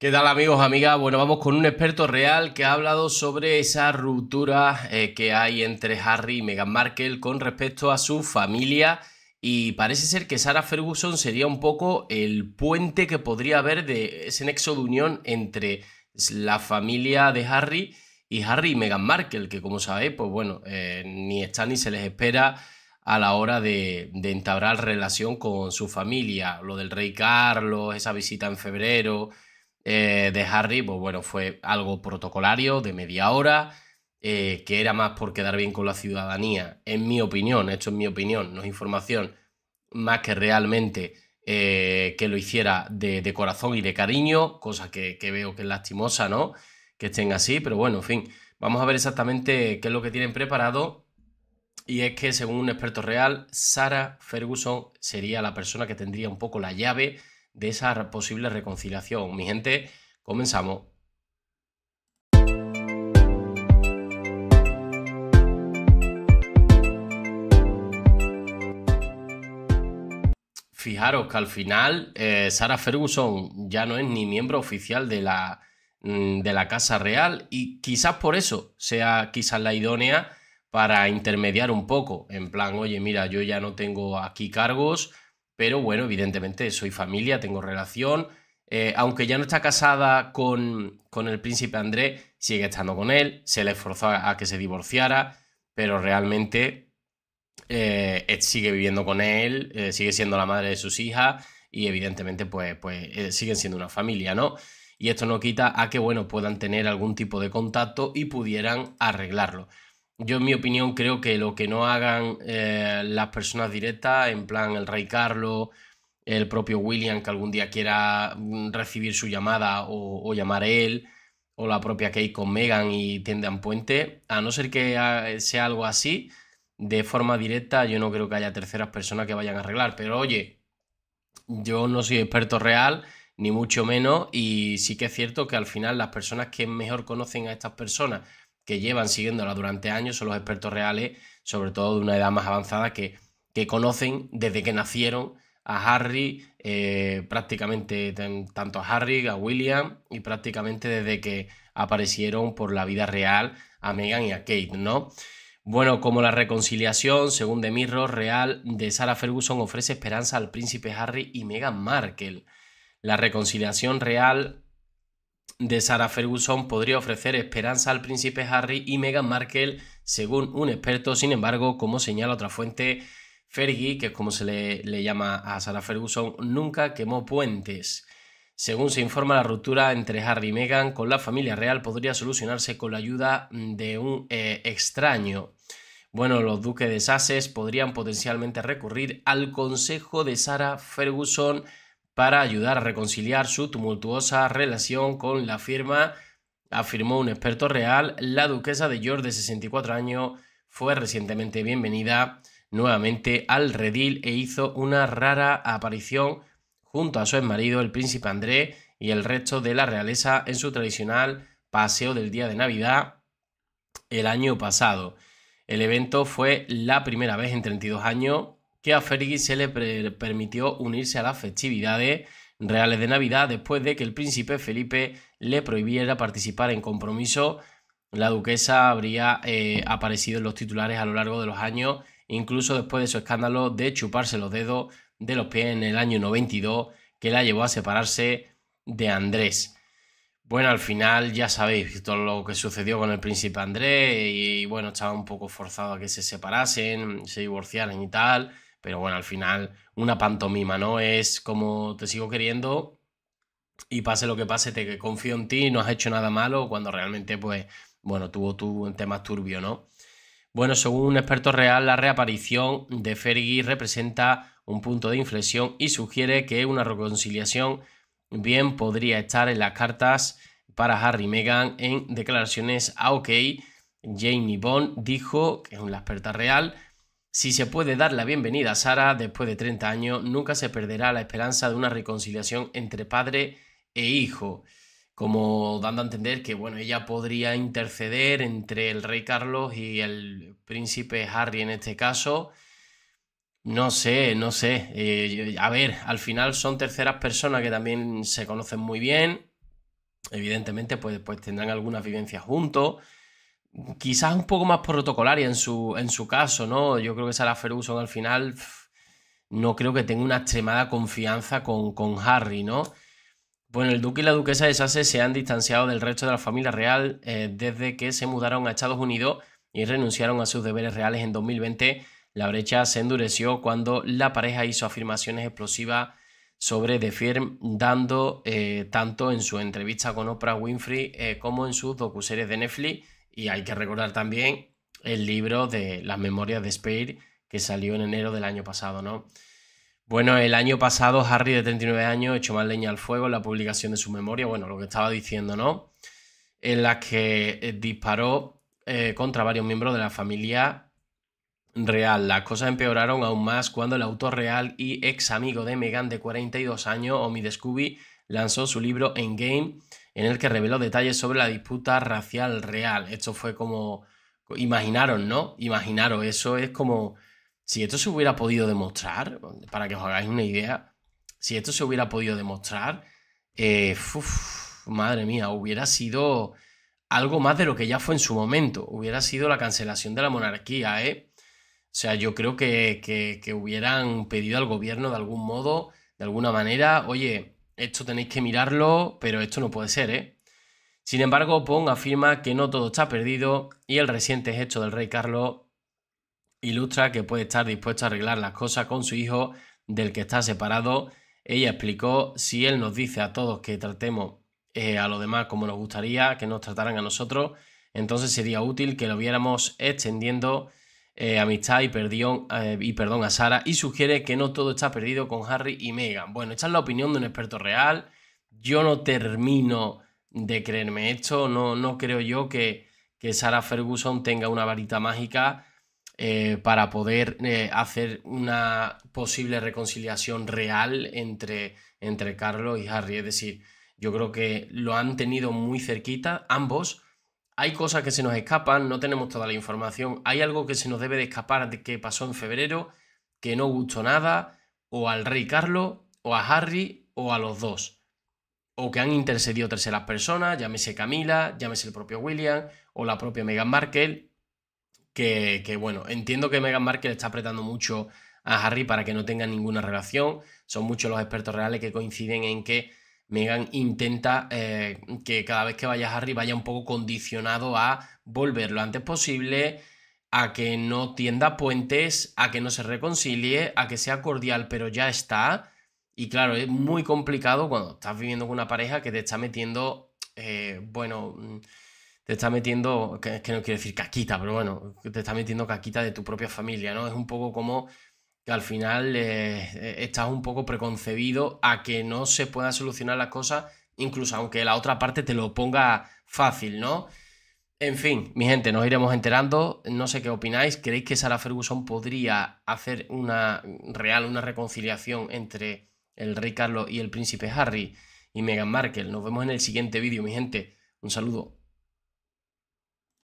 ¿Qué tal amigos, amigas? Bueno, vamos con un experto real que ha hablado sobre esa ruptura eh, que hay entre Harry y Meghan Markle con respecto a su familia y parece ser que Sarah Ferguson sería un poco el puente que podría haber de ese nexo de unión entre la familia de Harry y Harry y Meghan Markle, que como sabéis, pues bueno, eh, ni está ni se les espera a la hora de, de entablar relación con su familia. Lo del rey Carlos, esa visita en febrero eh, de Harry, pues bueno, fue algo protocolario de media hora, eh, que era más por quedar bien con la ciudadanía, en mi opinión, esto es mi opinión, no es información más que realmente eh, que lo hiciera de, corazón y de cariño, cosa que, que, veo que es lastimosa, ¿no? Que estén así, pero bueno, en fin, vamos a ver exactamente qué es lo que tienen preparado. Y es que, según un experto real, Sara Ferguson sería la persona que tendría un poco la llave de esa posible reconciliación. Mi gente, comenzamos. Fijaros que al final ...Sara eh, Sarah Ferguson ya no es ni miembro oficial de la, mm, de la Casa Real y quizás por eso sea quizás la idónea para intermediar un poco, en plan, oye, mira, yo ya no tengo aquí cargos, pero bueno, evidentemente soy familia, tengo relación. Eh, aunque ya no está casada con, el príncipe Andrés, sigue estando con él, se le esforzó a, que se divorciara, pero realmente eh, sigue viviendo con él, eh, sigue siendo la madre de sus hijas y evidentemente pues, pues siguen siendo una familia, ¿no? Y esto no quita a que, bueno, puedan tener algún tipo de contacto y pudieran arreglarlo. Yo, en mi opinión, creo que lo que no hagan eh, las personas directas, en plan el Rey Carlos, el propio William, que algún día quiera mm, recibir su llamada o, llamar a él, o la propia Kate con Megan y tiendan puente, a no ser que ah, sea algo así, de forma directa, yo no creo que haya terceras personas que vayan a arreglar. Pero oye, yo no soy experto real, ni mucho menos, y sí que es cierto que al final las personas que mejor conocen a estas personas que llevan siguiéndola durante años son los expertos reales, sobre todo de una edad más avanzada, que, que conocen desde que nacieron a Harry, eh, prácticamente tanto a Harry, a William, y prácticamente desde que aparecieron por la vida real a Meghan y a Kate, ¿no? Bueno, como la reconciliación, según Demirro real de Sarah Ferguson ofrece esperanza al príncipe Harry y Meghan Markle. La reconciliación real de Sarah Ferguson podría ofrecer esperanza al príncipe Harry y Meghan Markle, según un experto. Sin embargo, como señala otra fuente, Fergie, que es como se le, llama a Sarah Ferguson, nunca quemó puentes. Según se informa, la ruptura entre Harry y Meghan con la familia real podría solucionarse con la ayuda de un eh, extraño. Bueno, los duques de Sussex podrían potencialmente recurrir al consejo de Sarah Ferguson para ayudar a reconciliar su tumultuosa relación con la firma, afirmó un experto real. La duquesa de York, de 64 años, fue recientemente bienvenida nuevamente al redil e hizo una rara aparición junto a su marido, el príncipe André, y el resto de la realeza en su tradicional paseo del día de Navidad el año pasado. El evento fue la primera vez en 32 años que a Fergie se le permitió unirse a las festividades reales de Navidad después de que el príncipe Felipe le prohibiera participar en compromiso. La duquesa habría eh, aparecido en los titulares a lo largo de los años, incluso después de su escándalo de chuparse los dedos de los pies en el año 92, que la llevó a separarse de Andrés. Bueno, al final ya sabéis todo lo que sucedió con el príncipe Andrés y bueno, estaba un poco forzado a que se separasen, se divorciaran y tal. Pero bueno, al final una pantomima, ¿no? Es como te sigo queriendo y pase lo que pase, te confío en ti, no has hecho nada malo, cuando realmente, pues, bueno, tuvo tu temas turbio, ¿no? Bueno, según un experto real, la reaparición de Fergie representa un punto de inflexión y sugiere que una reconciliación bien podría estar en las cartas para Harry y Meghan en declaraciones a OK. Jamie Bond dijo, que es una experta real, si se puede dar la bienvenida a Sara después de 30 años, nunca se perderá la esperanza de una reconciliación entre padre e hijo, como dando a entender que bueno, ella podría interceder entre el rey Carlos y el príncipe Harry en este caso. No sé, no sé. Eh, a ver, al final son terceras personas que también se conocen muy bien. Evidentemente, pues, pues tendrán algunas vivencias juntos quizás un poco más protocolaria en su, en su caso, ¿no? Yo creo que Sarah Ferguson al final no creo que tenga una extremada confianza con, con Harry, ¿no? Bueno, el duque y la duquesa de Sasse se han distanciado del resto de la familia real eh, desde que se mudaron a Estados Unidos y renunciaron a sus deberes reales en 2020. La brecha se endureció cuando la pareja hizo afirmaciones explosivas sobre The Firm, dando eh, tanto en su entrevista con Oprah Winfrey eh, como en sus docuseries de Netflix y hay que recordar también el libro de las memorias de Spade que salió en enero del año pasado, ¿no? Bueno, el año pasado Harry de 39 años echó más leña al fuego en la publicación de su memoria, bueno, lo que estaba diciendo, ¿no? En la que eh, disparó eh, contra varios miembros de la familia real. Las cosas empeoraron aún más cuando el autor real y ex amigo de Megan de 42 años, Omid Scooby, lanzó su libro Endgame, en el que reveló detalles sobre la disputa racial real. Esto fue como... Imaginaron, ¿no? Imaginaron. eso es como... Si esto se hubiera podido demostrar, para que os hagáis una idea, si esto se hubiera podido demostrar, eh, madre mía, hubiera sido algo más de lo que ya fue en su momento. Hubiera sido la cancelación de la monarquía, ¿eh? O sea, yo creo que, que hubieran pedido al gobierno de algún modo, de alguna manera, oye, esto tenéis que mirarlo, pero esto no puede ser, ¿eh? Sin embargo, Pong afirma que no todo está perdido y el reciente hecho del rey Carlos ilustra que puede estar dispuesto a arreglar las cosas con su hijo del que está separado. Ella explicó, si él nos dice a todos que tratemos eh, a los demás como nos gustaría que nos trataran a nosotros, entonces sería útil que lo viéramos extendiendo eh, amistad y, eh, y perdón a Sara y sugiere que no todo está perdido con Harry y Meghan. Bueno, esta es la opinión de un experto real. Yo no termino de creerme esto. No, no creo yo que, Sara Ferguson tenga una varita mágica eh, para poder hacer una posible reconciliación real entre, entre Carlos y Harry. Es decir, yo creo que lo han tenido muy cerquita ambos hay cosas que se nos escapan, no tenemos toda la información. Hay algo que se nos debe de escapar de que pasó en febrero, que no gustó nada, o al rey Carlos, o a Harry, o a los dos. O que han intercedido terceras personas, llámese Camila, llámese el propio William, o la propia Meghan Markle, que, bueno, entiendo que Meghan Markle está apretando mucho a Harry para que no tenga ninguna relación. Son muchos los expertos reales que coinciden en que Megan intenta eh, que cada vez que vayas arriba Harry vaya un poco condicionado a volver lo antes posible, a que no tienda puentes, a que no se reconcilie, a que sea cordial, pero ya está. Y claro, es muy complicado cuando estás viviendo con una pareja que te está metiendo, eh, bueno, mm, te está metiendo, que, que no quiero decir caquita, pero bueno, te está metiendo caquita de tu propia familia, ¿no? Es un poco como que al final eh, estás un poco preconcebido a que no se puedan solucionar las cosas, incluso aunque la otra parte te lo ponga fácil, ¿no? En fin, mi gente, nos iremos enterando. No sé qué opináis. ¿Creéis que Sarah Ferguson podría hacer una real, una reconciliación entre el rey Carlos y el príncipe Harry y Meghan Markle? Nos vemos en el siguiente vídeo, mi gente. Un saludo.